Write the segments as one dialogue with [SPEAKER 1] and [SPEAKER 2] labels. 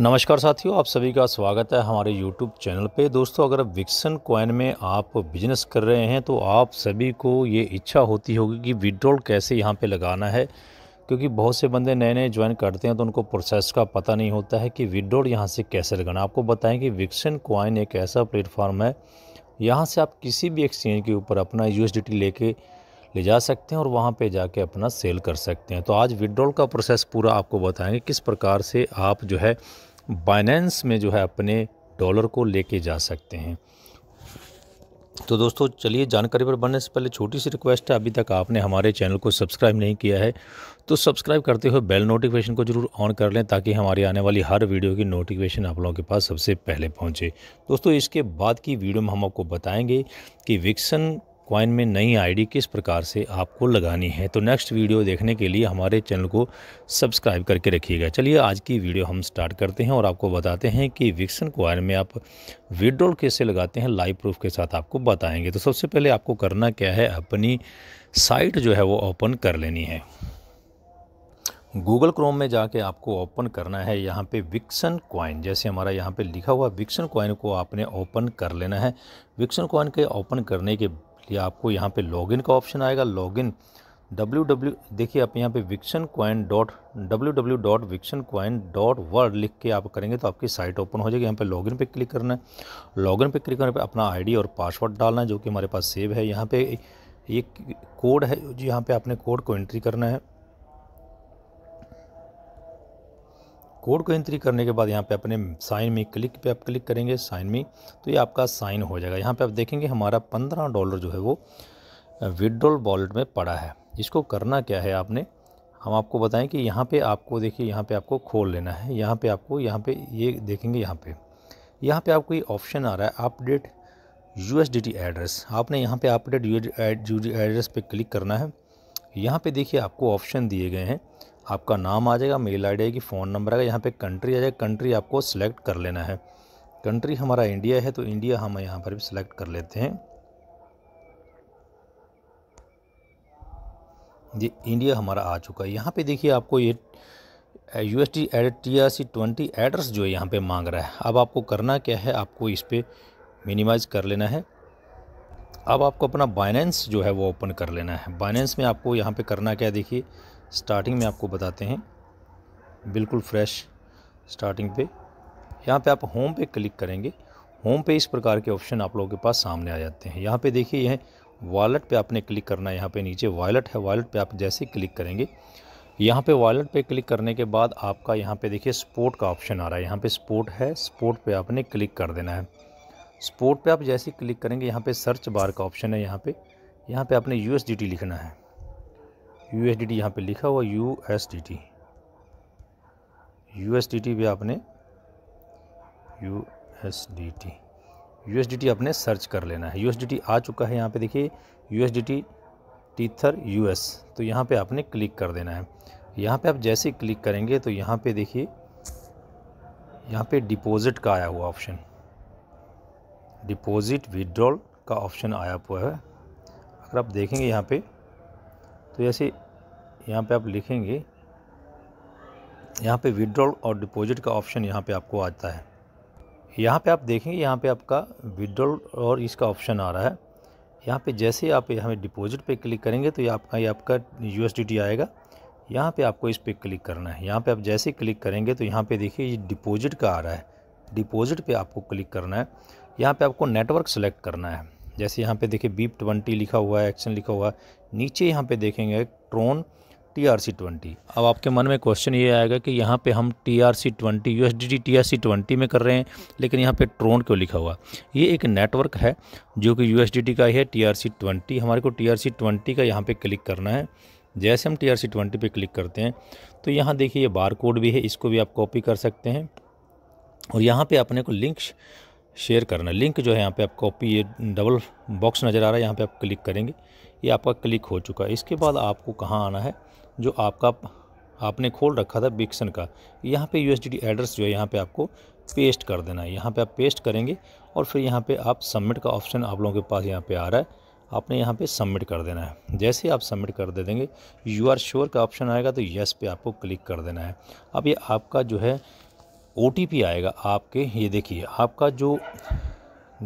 [SPEAKER 1] नमस्कार साथियों आप सभी का स्वागत है हमारे YouTube चैनल पे दोस्तों अगर विक्सन कॉइन में आप बिजनेस कर रहे हैं तो आप सभी को ये इच्छा होती होगी कि विड्रॉल कैसे यहाँ पे लगाना है क्योंकि बहुत से बंदे नए नए ज्वाइन करते हैं तो उनको प्रोसेस का पता नहीं होता है कि विड्रॉल यहाँ से कैसे लगाना आपको बताएँ कि विक्सन कॉइन एक ऐसा प्लेटफॉर्म है यहाँ से आप किसी भी एक्सचेंज के ऊपर अपना यू लेके ले जा सकते हैं और वहाँ पे जाके अपना सेल कर सकते हैं तो आज विड्रॉल का प्रोसेस पूरा आपको बताएंगे किस प्रकार से आप जो है बाइनेंस में जो है अपने डॉलर को लेके जा सकते हैं तो दोस्तों चलिए जानकारी पर बनने से पहले छोटी सी रिक्वेस्ट है अभी तक आपने हमारे चैनल को सब्सक्राइब नहीं किया है तो सब्सक्राइब करते हुए बेल नोटिफिकेशन को जरूर ऑन कर लें ताकि हमारी आने वाली हर वीडियो की नोटिफिकेशन आप लोगों के पास सबसे पहले पहुंचे दोस्तों इसके बाद की वीडियो में हम आपको बताएंगे कि विक्सन कॉइन में नई आईडी किस प्रकार से आपको लगानी है तो नेक्स्ट वीडियो देखने के लिए हमारे चैनल को सब्सक्राइब करके रखिएगा चलिए आज की वीडियो हम स्टार्ट करते हैं और आपको बताते हैं कि विक्सन कॉइन में आप विड्रॉल कैसे लगाते हैं लाइव प्रूफ के साथ आपको बताएंगे तो सबसे पहले आपको करना क्या है अपनी साइट जो है वो ओपन कर लेनी है गूगल क्रोम में जाके आपको ओपन करना है यहाँ पे विक्सन कॉइन जैसे हमारा यहाँ पे लिखा हुआ विक्सन कॉइन को आपने ओपन कर लेना है विक्सन कॉइन के ओपन करने के लिए आपको यहाँ पे लॉगिन का ऑप्शन आएगा लॉगिन डब्ल्यू डब्ल्यू देखिए आप यहाँ पे Viction coin dot W W dot Viction coin dot word लिख के आप करेंगे तो आपकी साइट ओपन हो जाएगी यहाँ पे लॉगिन पे क्लिक करना है लॉगिन पे क्लिक करने पे अपना आईडी और पासवर्ड डालना है जो कि हमारे पास सेव है यहाँ पे ये कोड है जो यहाँ पे आपने कोड को एंट्री करना है कोड को एंट्री करने के बाद यहाँ पे अपने साइन में क्लिक पे आप क्लिक करेंगे साइन में तो ये आपका साइन हो जाएगा यहाँ पे आप देखेंगे हमारा पंद्रह डॉलर जो है वो विड्रॉल वॉलेट में पड़ा है इसको करना क्या है आपने हम आपको बताएं कि यहाँ पे आपको देखिए यहाँ पे आपको खोल लेना है यहाँ पे आपको यहाँ पे ये यह देखेंगे यहाँ पे यहाँ पे आपको ये ऑप्शन आ रहा है अपडेट यू एड्रेस आपने यहाँ पे अपडेट यू एड्रेस पे क्लिक करना है यहाँ पे देखिए आपको ऑप्शन दिए गए हैं आपका नाम आ जाएगा मेल आई आएगी फ़ोन नंबर आएगा यहाँ पे कंट्री आ जाएगा कंट्री आपको सिलेक्ट कर लेना है कंट्री हमारा इंडिया है तो इंडिया हम यहाँ पर भी सिलेक्ट कर लेते हैं जी इंडिया हमारा आ चुका है यहाँ पे देखिए आपको ये यू एस टी एड T R C twenty address जो है यहाँ पर मांग रहा है अब आपको करना क्या है आपको इस पर मिनिमाइज़ कर लेना है अब आपको अपना बाइनेंस जो है वो ओपन कर लेना है बाइनेंस में आपको यहाँ पे करना क्या है देखिए स्टार्टिंग में आपको बताते हैं बिल्कुल फ्रेश स्टार्टिंग पे यहाँ पे आप होम पे क्लिक करेंगे होम पे इस प्रकार के ऑप्शन आप लोगों के पास सामने आ जाते हैं यहाँ पे देखिए यह वॉलेट पे आपने क्लिक करना है यहाँ पे नीचे वॉलेट है वॉलेट पे आप जैसे क्लिक करेंगे यहाँ पे वॉलेट पे क्लिक करने के बाद आपका यहाँ पे देखिए स्पोर्ट का ऑप्शन आ रहा है यहाँ पे स्पोर्ट है स्पोर्ट पे आपने क्लिक कर देना है स्पोर्ट पे आप जैसे क्लिक करेंगे यहाँ पे सर्च बार का ऑप्शन है यहाँ पे यहाँ पे आपने यू लिखना है यू एस डी टी यहाँ पर लिखा हुआ U S D T U S D T भी आपने U S D T U S D T आपने सर्च कर लेना है यू एस डी टी आ चुका है यहाँ पे देखिए U S D T tether U S तो यहाँ पे आपने क्लिक कर देना है यहाँ पे आप जैसे क्लिक करेंगे तो यहाँ पे देखिए यहाँ पे डिपॉजिट का आया हुआ ऑप्शन डिपॉजिट विदड्रॉल का ऑप्शन आया हुआ है अगर आप देखेंगे यहाँ पे तो जैसे यहाँ पे आप लिखेंगे यहाँ पे विड्रॉल और डिपॉजिट का ऑप्शन यहाँ पे आपको आता है यहाँ पे आप देखेंगे यहाँ पे आपका विड्रॉल और इसका ऑप्शन आ रहा है यहाँ पे जैसे आप यहाँ पे डिपॉजिट पे क्लिक करेंगे तो ये आपका ये आपका यू आएगा यहाँ पे आपको इस पर क्लिक करना है यहाँ पे आप जैसे क्लिक करेंगे तो यहाँ पे देखिए ये डिपॉजिट का आ रहा है डिपॉजिट पे आपको क्लिक करना है यहाँ पे आपको नेटवर्क सेलेक्ट करना है जैसे यहाँ पे देखिए बीप ट्वेंटी लिखा हुआ है एक्शन लिखा हुआ है नीचे यहाँ पे देखेंगे Tron T R C twenty अब आपके मन में क्वेश्चन ये आएगा कि यहाँ पे हम T R C twenty U S D T T R C twenty में कर रहे हैं लेकिन यहाँ पे ट्रोन क्यों लिखा हुआ ये एक नेटवर्क है जो कि यू एस डी टी का ही है टी आर सी ट्वेंटी हमारे को टी आर सी ट्वेंटी का यहाँ पे क्लिक करना है जैसे हम टी आर सी ट्वेंटी पर क्लिक करते हैं तो यहाँ देखिए ये बार कोड भी है इसको भी आप कॉपी कर सकते हैं और यहाँ पे अपने को लिंक्स शेयर करना लिंक जो है यहाँ पे आप कॉपी ये डबल बॉक्स नज़र आ रहा है यहाँ पे आप क्लिक करेंगे ये आपका क्लिक हो चुका है इसके बाद आपको कहाँ आना है जो आपका आपने खोल रखा था बिक्सन का यहाँ पे यूएसडी एड्रेस जो है यहाँ पे आपको पेस्ट कर देना है यहाँ पे आप पेस्ट करेंगे और फिर यहाँ पर आप सबमिट का ऑप्शन आप लोगों के पास यहाँ पर आ रहा है आपने यहाँ पर सबमिट कर देना है जैसे आप सबमिट कर दे देंगे यू आर श्योर का ऑप्शन आएगा तो येस पे आपको क्लिक कर देना है अब ये आपका जो है ओ आएगा आपके ये देखिए आपका जो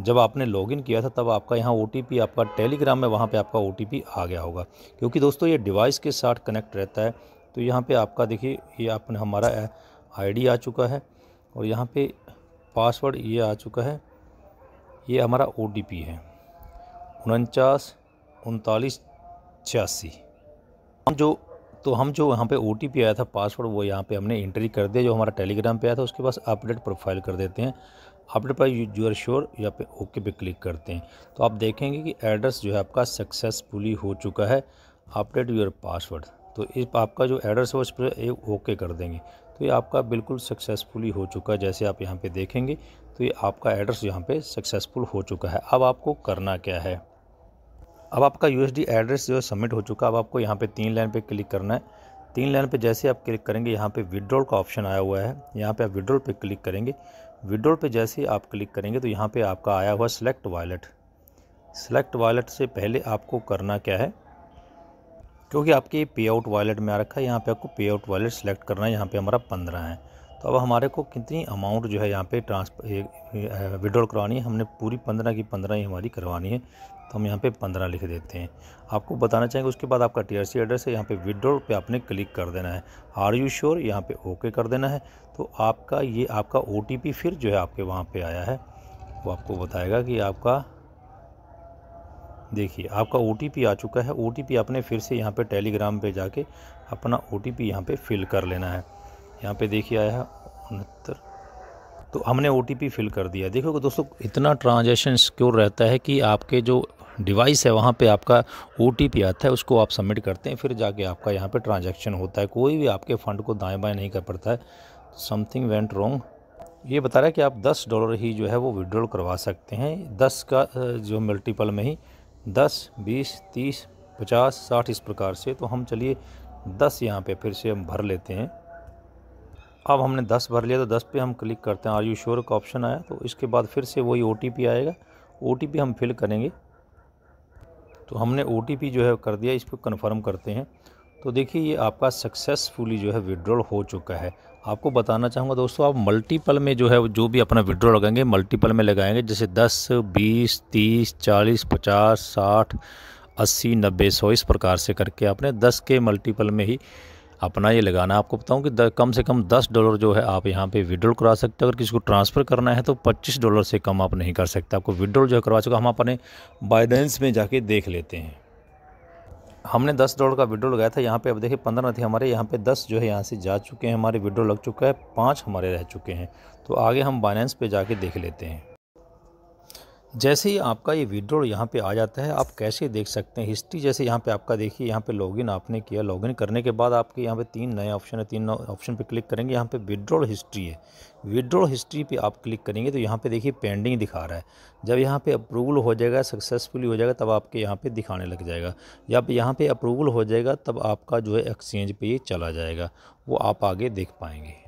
[SPEAKER 1] जब आपने लॉगिन किया था तब आपका यहाँ ओ आपका टेलीग्राम में वहाँ पे आपका ओ आ गया होगा क्योंकि दोस्तों ये डिवाइस के साथ कनेक्ट रहता है तो यहाँ पे आपका देखिए ये आपने हमारा आईडी आ चुका है और यहाँ पे पासवर्ड ये आ चुका है ये हमारा ओ है उनचास उनतालीस छियासी हम जो तो हम जो यहाँ पे ओ आया था पासवर्ड वो यहाँ पे हमने एंट्री कर दिया जो हमारा टेलीग्राम पे आया था उसके पास अपडेट प्रोफाइल कर देते हैं अपडेट पर यू आर श्योर यहाँ पे ओके पे क्लिक करते हैं तो आप देखेंगे कि एड्रेस जो है आपका सक्सेसफुली हो चुका है अपडेट यूर पासवर्ड तो इस आपका जो एड्रेस है उस पर ओके कर देंगे तो ये आपका बिल्कुल सक्सेसफुली हो चुका है जैसे आप यहाँ पर देखेंगे तो ये आपका एड्रेस यहाँ पर सक्सेसफुल हो चुका है अब आपको करना क्या है अब आपका यू एड्रेस जो है सबमिट हो चुका है अब आपको यहाँ पे तीन लाइन पे क्लिक करना है तीन लाइन पे जैसे आप क्लिक करेंगे यहाँ पे विड्रॉल का ऑप्शन आया हुआ है यहाँ पे आप विड्रॉल पे क्लिक करेंगे विड्रॉल पे जैसे आप क्लिक करेंगे तो यहाँ पे आपका आया हुआ सेलेक्ट वॉलेट सेलेक्ट वॉलेट से पहले आपको करना क्या है क्योंकि आपके पे आउट वॉलेट में आ रखा है यहाँ पर आपको पे आउट वॉलेट सेलेक्ट करना है यहाँ पर हमारा पंद्रह है तो अब हमारे को कितनी अमाउंट जो है यहाँ पे ट्रांसफर विड्रॉल करवानी है हमने पूरी पंद्रह की पंद्रह ही हमारी करवानी है तो हम यहाँ पे पंद्रह लिख देते हैं आपको बताना चाहेंगे उसके बाद आपका टी एड्रेस है यहाँ पे विड्रॉल पे आपने क्लिक कर देना है आर यू श्योर यहाँ पे ओके कर देना है तो आपका ये आपका ओ फिर जो है आपके वहाँ पर आया है वो आपको बताएगा कि आपका देखिए आपका ओ आ चुका है ओ आपने फिर से यहाँ पर टेलीग्राम पर जाके अपना ओ टी पी फिल कर लेना है यहाँ पर देखिए आया है उनहत्तर तो हमने ओ फिल कर दिया देखो दोस्तों इतना ट्रांजेक्शन सिक्योर रहता है कि आपके जो डिवाइस है वहाँ पे आपका ओ आता है उसको आप सबमिट करते हैं फिर जाके आपका यहाँ पे ट्रांजैक्शन होता है कोई भी आपके फ़ंड को दाएं बाएं नहीं कर पड़ता है समथिंग वेंट रॉन्ग ये बता रहा है कि आप 10 डॉलर ही जो है वो विड्रॉल करवा सकते हैं 10 का जो मल्टीपल में ही 10, 20, 30, 50, 60 इस प्रकार से तो हम चलिए दस यहाँ पर फिर से हम भर लेते हैं अब हमने दस भर लिया तो दस पे हम क्लिक करते हैं आर यू श्योर का ऑप्शन आया तो इसके बाद फिर से वही ओ आएगा ओ हम फिल करेंगे तो हमने ओ जो है कर दिया इसको कन्फर्म करते हैं तो देखिए ये आपका सक्सेसफुली जो है विड्रॉल हो चुका है आपको बताना चाहूँगा दोस्तों आप मल्टीपल में जो है जो भी अपना विड्रॉ लगाएंगे मल्टीपल में लगाएंगे जैसे 10, 20, 30, 40, 50, 60, 80, 90, 100 इस प्रकार से करके आपने 10 के मल्टीपल में ही अपना ये लगाना आपको बताऊँ कि कम से कम दस डॉलर जो है आप यहाँ पे विड्रॉल करा सकते हो अगर किसी को ट्रांसफ़र करना है तो पच्चीस डॉलर से कम आप नहीं कर सकते आपको विड्रॉल जो है करवा चुका हम अपने बाइडेंस में जाके देख लेते हैं हमने दस डॉलर का विड्रॉल लगाया था यहाँ पे अब देखिए पंद्रह थे हमारे यहाँ पे दस जो है यहाँ से जा चुके हैं हमारे विड्रॉल लग चुका है पाँच हमारे रह चुके हैं तो आगे हम बाइनेंस पे जाके देख लेते हैं जैसे ही आपका ये विड्रॉल यहाँ पे आ जाता है आप कैसे देख सकते हैं हिस्ट्री जैसे यहाँ पे आपका देखिए यहाँ पे लॉगिन आपने किया लॉगिन करने के बाद आपके यहाँ पे तीन नए ऑप्शन है तीन ऑप्शन पे क्लिक करेंगे यहाँ पे विड्रॉल हिस्ट्री है विड्रॉल हिस्ट्री पे आप क्लिक करेंगे तो यहाँ पे देखिए पेंडिंग दिखा रहा है जब यहाँ पे अप्रूवल हो जाएगा सक्सेसफुली हो जाएगा तब आपके यहाँ पे दिखाने लग जाएगा या यहाँ पे अप्रूवल हो जाएगा तब आपका जो है एक्सचेंज पे ये चला जाएगा वो आप आगे देख पाएंगे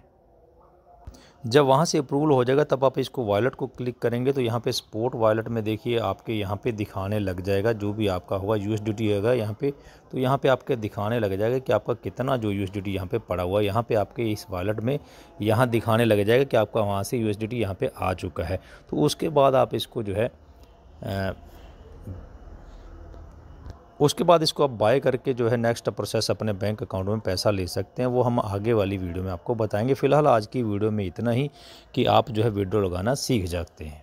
[SPEAKER 1] जब वहाँ से अप्रूवल हो जाएगा तब आप इसको वॉलेट को क्लिक करेंगे तो यहाँ पे स्पोर्ट वॉलेट में देखिए आपके यहाँ पे दिखाने लग जाएगा जो भी आपका होगा यू एस होगा यहाँ पे तो यहाँ पे आपके दिखाने लग जाएगा कि आपका कितना जो यू एस डी यहाँ पर पड़ा हुआ है यहाँ पर आपके इस वॉलेट में यहाँ दिखाने लग जाएगा कि आपका वहाँ से यू एस डी यहाँ पर आ चुका है तो उसके बाद आप इसको जो है उसके बाद इसको आप बाय करके जो है नेक्स्ट प्रोसेस अपने बैंक अकाउंट में पैसा ले सकते हैं वो हम आगे वाली वीडियो में आपको बताएंगे फ़िलहाल आज की वीडियो में इतना ही कि आप जो है विड्रॉल लगाना सीख जाते हैं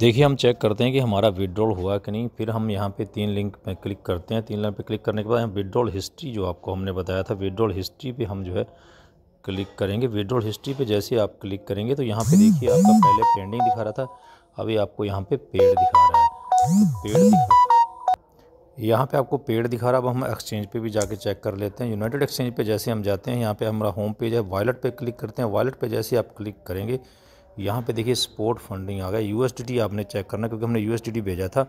[SPEAKER 1] देखिए हम चेक करते हैं कि हमारा विड्रॉल हुआ कि नहीं फिर हम यहाँ पे तीन लिंक पे क्लिक करते हैं तीन लिंक पे क्लिक करने के बाद विड्रॉल हिस्ट्री जो आपको हमने बताया था विड्रॉल हिस्ट्री पे हम जो है क्लिक करेंगे विड्रॉल हिस्ट्री पे जैसे आप क्लिक करेंगे तो यहाँ पे देखिए आपका पहले पेंडिंग दिखा रहा था अभी आपको यहाँ पे पेड़ दिखा रहा है तो पेड़ दिखा यहाँ पे आपको पेड़ दिखा रहा है अब हम एक्सचेंज पे भी जाके चेक कर लेते हैं यूनाइटेड एक्सचेंज पे जैसे हम जाते हैं यहाँ पे हमारा होम पेज है वॉलेट पे क्लिक करते हैं वॉलेट पे जैसे आप क्लिक करेंगे यहाँ पे देखिए स्पोर्ट फंडिंग आ गया यू आपने चेक करना क्योंकि हमने यू भेजा था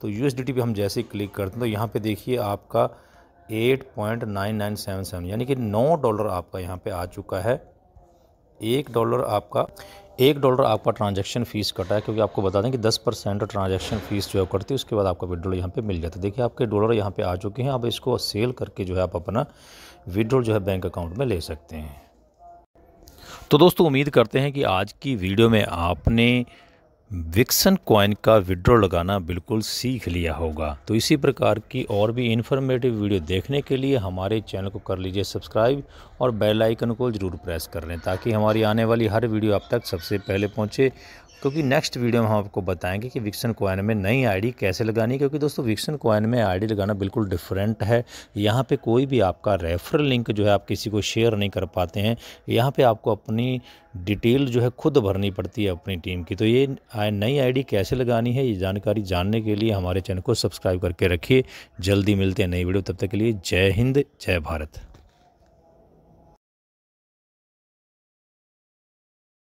[SPEAKER 1] तो यू एस हम जैसे क्लिक करते हैं तो यहाँ पर देखिए आपका eight point nine nine seven seven यानी कि नौ डॉलर आपका यहाँ पर आ चुका है एक डॉलर आपका एक डॉलर आपका ट्रांजेक्शन फ़ीस कटा है क्योंकि आपको बता दें कि दस परसेंट ट्रांजेक्शन फ़ीस जो है कटती है उसके बाद आपका विड्रॉल यहाँ पे मिल जाता है देखिए आपके डॉलर यहाँ पे आ चुके हैं अब इसको सेल करके जो है आप अपना विड्रॉल जो है बैंक अकाउंट में ले सकते हैं तो दोस्तों उम्मीद करते हैं कि आज की वीडियो में आपने विक्सन कॉइन का विड्रॉ लगाना बिल्कुल सीख लिया होगा तो इसी प्रकार की और भी इन्फॉर्मेटिव वीडियो देखने के लिए हमारे चैनल को कर लीजिए सब्सक्राइब और बेल आइकन को ज़रूर प्रेस कर लें ताकि हमारी आने वाली हर वीडियो आप तक सबसे पहले पहुँचे क्योंकि नेक्स्ट वीडियो में हम आपको बताएंगे कि विक्सन कॉइन में नई आईडी कैसे लगानी क्योंकि दोस्तों विक्सन कॉइन में आईडी लगाना बिल्कुल डिफरेंट है यहाँ पे कोई भी आपका रेफरल लिंक जो है आप किसी को शेयर नहीं कर पाते हैं यहाँ पे आपको अपनी डिटेल जो है खुद भरनी पड़ती है अपनी टीम की तो ये नई आई कैसे लगानी है ये जानकारी जानने के लिए हमारे चैनल को सब्सक्राइब करके रखिए जल्दी मिलते हैं नई वीडियो तब तक के लिए जय हिंद जय भारत